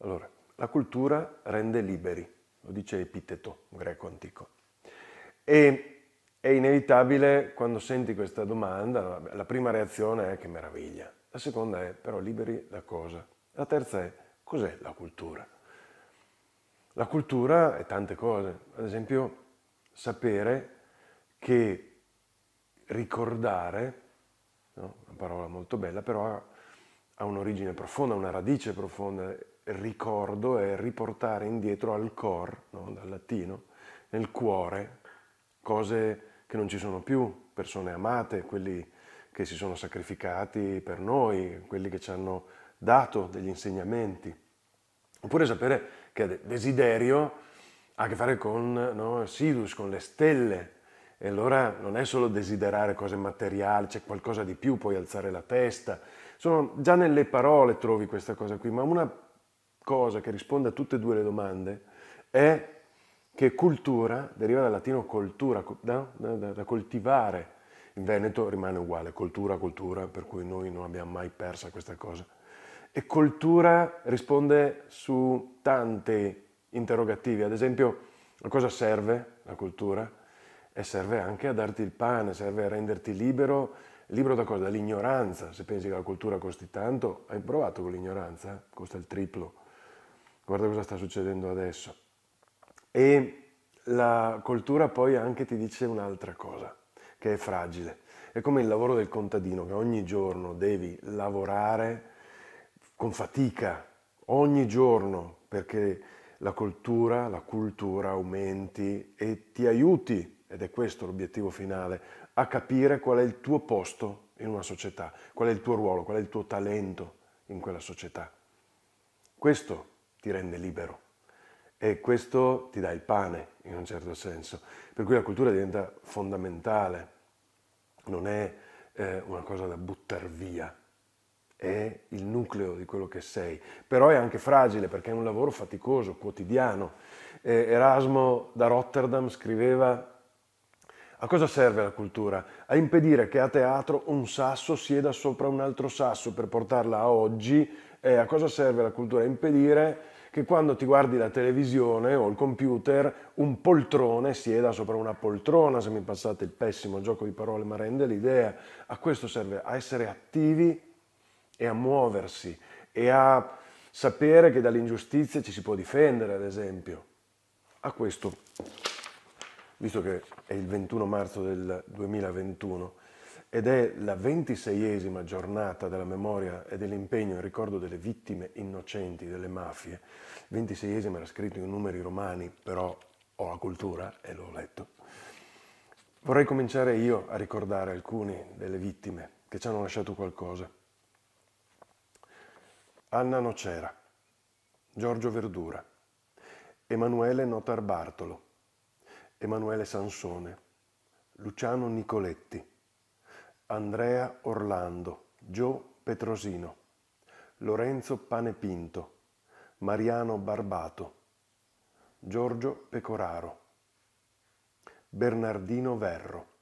Allora, la cultura rende liberi, lo dice Epiteto, un greco antico. E è inevitabile quando senti questa domanda, la prima reazione è che meraviglia, la seconda è però liberi da cosa, la terza è cos'è la cultura. La cultura è tante cose, ad esempio sapere che ricordare, no? una parola molto bella, però ha, ha un'origine profonda, una radice profonda ricordo è riportare indietro al cor, no? dal latino, nel cuore, cose che non ci sono più, persone amate, quelli che si sono sacrificati per noi, quelli che ci hanno dato degli insegnamenti. Oppure sapere che desiderio ha a che fare con no, Sirius, con le stelle. E allora non è solo desiderare cose materiali, c'è qualcosa di più, puoi alzare la testa. Sono, già nelle parole trovi questa cosa qui, ma una cosa che risponde a tutte e due le domande è che cultura deriva dal latino cultura, da, da, da coltivare. In Veneto rimane uguale, cultura, cultura, per cui noi non abbiamo mai persa questa cosa. E cultura risponde su tanti interrogativi, ad esempio a cosa serve la cultura? E serve anche a darti il pane, serve a renderti libero, libero da cosa? Dall'ignoranza, se pensi che la cultura costi tanto, hai provato con l'ignoranza, costa il triplo guarda cosa sta succedendo adesso. E la cultura poi anche ti dice un'altra cosa, che è fragile. È come il lavoro del contadino, che ogni giorno devi lavorare con fatica, ogni giorno, perché la cultura, la cultura aumenti e ti aiuti, ed è questo l'obiettivo finale, a capire qual è il tuo posto in una società, qual è il tuo ruolo, qual è il tuo talento in quella società. Questo ti rende libero e questo ti dà il pane in un certo senso, per cui la cultura diventa fondamentale, non è eh, una cosa da buttare via, è il nucleo di quello che sei, però è anche fragile perché è un lavoro faticoso, quotidiano. Eh, Erasmo da Rotterdam scriveva a cosa serve la cultura? A impedire che a teatro un sasso sieda sopra un altro sasso per portarla a oggi. Eh, a cosa serve la cultura? A impedire che quando ti guardi la televisione o il computer un poltrone sieda sopra una poltrona, se mi passate il pessimo gioco di parole, ma rende l'idea. A questo serve a essere attivi e a muoversi e a sapere che dall'ingiustizia ci si può difendere, ad esempio. A questo visto che è il 21 marzo del 2021 ed è la 26esima giornata della memoria e dell'impegno in ricordo delle vittime innocenti delle mafie. 26esima era scritto in numeri romani, però ho la cultura e l'ho letto. Vorrei cominciare io a ricordare alcune delle vittime che ci hanno lasciato qualcosa. Anna Nocera, Giorgio Verdura, Emanuele Notar Bartolo, Emanuele Sansone, Luciano Nicoletti, Andrea Orlando, Gio Petrosino, Lorenzo Panepinto, Mariano Barbato, Giorgio Pecoraro, Bernardino Verro.